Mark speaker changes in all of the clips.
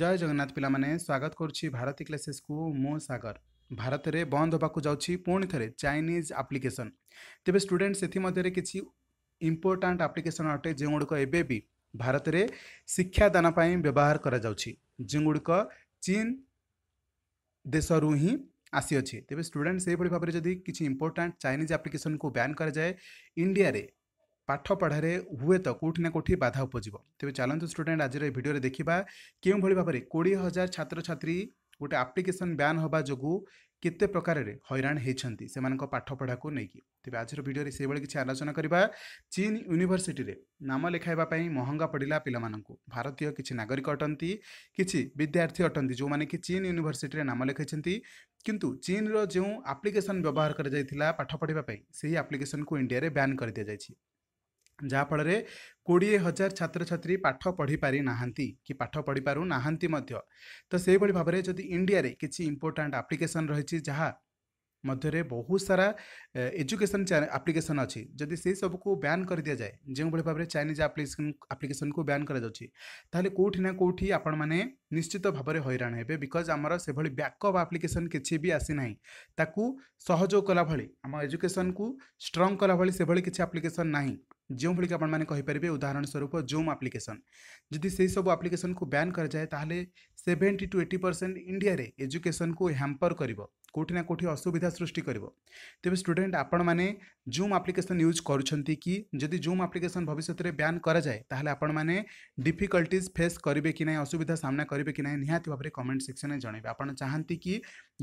Speaker 1: ଜୟ ଜଗନ୍ନାଥ ପିଲାମାନେ ସ୍ୱାଗତ କରୁଛି ଭାରତୀ କ୍ଲାସେସ୍କୁ ମୁଁ ସାଗର ଭାରତରେ ବନ୍ଦ ହେବାକୁ ଯାଉଛି ପୁଣି ଥରେ ଚାଇନିଜ୍ ଆପ୍ଲିକେସନ୍ ତେବେ ଷ୍ଟୁଡେଣ୍ଟ ସେଥିମଧ୍ୟରେ କିଛି ଇମ୍ପୋର୍ଟାଣ୍ଟ ଆପ୍ଲିକେସନ୍ ଅଟେ ଯେଉଁଗୁଡ଼ିକ ଏବେ ବି ଭାରତରେ ଶିକ୍ଷାଦାନ ପାଇଁ ବ୍ୟବହାର କରାଯାଉଛି ଯେଉଁଗୁଡ଼ିକ ଚୀନ ଦେଶରୁ ହିଁ ଆସିଅଛି ତେବେ ଷ୍ଟୁଡେଣ୍ଟ ସେହିଭଳି ଭାବରେ ଯଦି କିଛି ଇମ୍ପୋର୍ଟାଣ୍ଟ ଚାଇନିଜ୍ ଆପ୍ଲିକେସନ୍କୁ ବ୍ୟାନ୍ କରାଯାଏ ଇଣ୍ଡିଆରେ पाठ पढ़ा हुए तो कौटिना ना कौटी बाधा उपज तेज चलत स्टूडे आज भिडियो देखा क्यों भाव में कोड़े हजार छात्र छात्री गोटे आप्लिकेसन ब्यान होगा जो के प्रकार हईराण होती से पाठपढ़ा को लेकिन तेज आज भिडियो से किसी आलोचना करवा चीन यूनिभर्सीटी नाम लिखापी महंगा पड़ा पिला भारतीय किसी नागरिक अटंती किसी विद्यार्थी अटंती जो मैंने कि चीन यूनिभर्सीटर नाम लिखाई किंतु चीन रो आप्लिकेसन व्यवहार कर पाठ पढ़ापी से ही आप्लिकेसन को इंडिया में ब्यान कर दी जाए ଯାହାଫଳରେ କୋଡ଼ିଏ ହଜାର ଛାତ୍ରଛାତ୍ରୀ ପାଠ ପଢ଼ିପାରିନାହାନ୍ତି କି ପାଠ ପଢ଼ିପାରୁନାହାନ୍ତି ମଧ୍ୟ ତ ସେହିଭଳି ଭାବରେ ଯଦି ଇଣ୍ଡିଆରେ କିଛି ଇମ୍ପୋର୍ଟାଣ୍ଟ ଆପ୍ଲିକେସନ୍ ରହିଛି ଯାହା ମଧ୍ୟରେ ବହୁତ ସାରା ଏଜୁକେସନ୍ ଆପ୍ଲିକେସନ୍ ଅଛି ଯଦି ସେସବୁକୁ ବ୍ୟାନ୍ କରିଦିଆଯାଏ ଯେଉଁଭଳି ଭାବରେ ଚାଇନିଜ୍ ଆପ୍ଲିକେସନ୍ ଆପ୍ଲିକେସନ୍କୁ ବ୍ୟାନ୍ କରାଯାଉଛି ତାହେଲେ କେଉଁଠି ନା କେଉଁଠି ଆପଣମାନେ ନିଶ୍ଚିତ ଭାବରେ ହଇରାଣ ହେବେ ବିକଜ୍ ଆମର ସେଭଳି ବ୍ୟାକଅପ୍ ଆପ୍ଲିକେସନ୍ କିଛି ବି ଆସିନାହିଁ ତାକୁ ସହଯୋଗ କଲା ଭଳି ଆମ ଏଜୁକେସନ୍କୁ ଷ୍ଟ୍ରଙ୍ଗ କଲା ଭଳି ସେଭଳି କିଛି ଆପ୍ଲିକେସନ୍ ନାହିଁ ଯେଉଁଭଳି କି ଆପଣମାନେ କହିପାରିବେ ଉଦାହରଣ ସ୍ୱରୂପ ଜୁମ୍ ଆପ୍ଲିକେସନ୍ ଯଦି ସେହିସବୁ ଆପ୍ଲିକେସନ୍କୁ ବ୍ୟାନ୍ କରାଯାଏ ତାହେଲେ ସେଭେଣ୍ଟି ଟୁ ଏଇଟି ପରସେଣ୍ଟ ଇଣ୍ଡିଆରେ ଏଜୁକେସନ୍କୁ ହ୍ୟାମ୍ପର୍ କରିବ কোটি না কোটি অসুবিধা সৃষ্টি করব তেমনি স্টুডেন্ট আপনার জুম আপ্লিকেসন ইউজ করছেন কি যদি জুম আপ্লিকেসন ভবিষ্যতের ব্যান করা যায় তাহলে আপনার ডিফিকল্টিজ ফেস করবে কি না অসুবিধা সামনা করবে কি না নিহতি ভাবে কমেন্ট সেকশনে জনাইবে আপনার চাহান্তি কি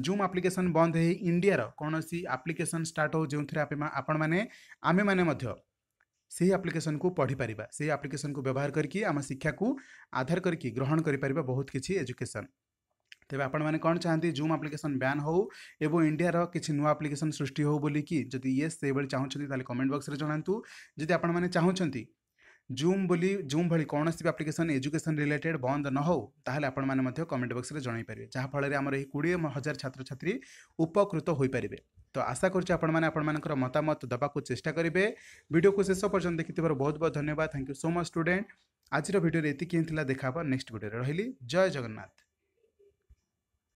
Speaker 1: জুম আপ্লিকেসন বন্ধ হয়ে ইন্ডিয়ার কোণী আপ্লিকেসন স্টার্ট হো যে আপনার আমি মানে সেই आप्लिकेसन को पढ़ी पारिबा सेही आप्लिकेसन को व्यवहार करके आम शिक्षा को आधार करके ग्रहण कर पारिबा बहुत किसी एजुकेशन ତେବେ ଆପଣମାନେ କ'ଣ ଚାହାନ୍ତି ଜୁମ୍ ଆପ୍ଲିକେସନ୍ ବ୍ୟାନ୍ ହେଉ ଏବଂ ଇଣ୍ଡିଆର କିଛି ନୂଆ ଆପ୍ଲିକେସନ୍ ସୃଷ୍ଟି ହେଉ ବୋଲିକି ଯଦି ୟେସ୍ ସେଭଳି ଚାହୁଁଛନ୍ତି ତାହେଲେ କମେଣ୍ଟ ବକ୍ସରେ ଜଣାନ୍ତୁ ଯଦି ଆପଣମାନେ ଚାହୁଁଛନ୍ତି ଜୁମ୍ ବୋଲି ଜୁମ୍ ଭଳି କୌଣସି ବି ଆପ୍ଲିକେସନ୍ ଏଜୁକେସନ୍ ରିଲେଟେଡ୍ ବନ୍ଦ ନ ହେଉ ତାହେଲେ ଆପଣମାନେ ମଧ୍ୟ କମେଣ୍ଟ ବକ୍ସରେ ଜଣାଇପାରିବେ ଯାହାଫଳରେ ଆମର ଏହି କୋଡ଼ିଏ ହଜାର ଛାତ୍ରଛାତ୍ରୀ ଉପକୃତ ହୋଇପାରିବେ ତ ଆଶା କରୁଛି ଆପଣମାନେ ଆପଣମାନଙ୍କର ମତାମତ ଦେବାକୁ ଚେଷ୍ଟା କରିବେ ଭିଡ଼ିଓକୁ ଶେଷ ପର୍ଯ୍ୟନ୍ତ ଦେଖିଥିବାରୁ ବହୁତ ବହୁତ ଧନ୍ୟବାଦ thank you so much student ଆଜିର ଭିଡ଼ିଓରେ ଏତିକି ହିଁ ଥିଲା ଦେଖା ହେବ ନେକ୍ସଟ ଭିଡ଼ିଓରେ ରହିଲି ଜୟ ଜଗନ୍ନାଥ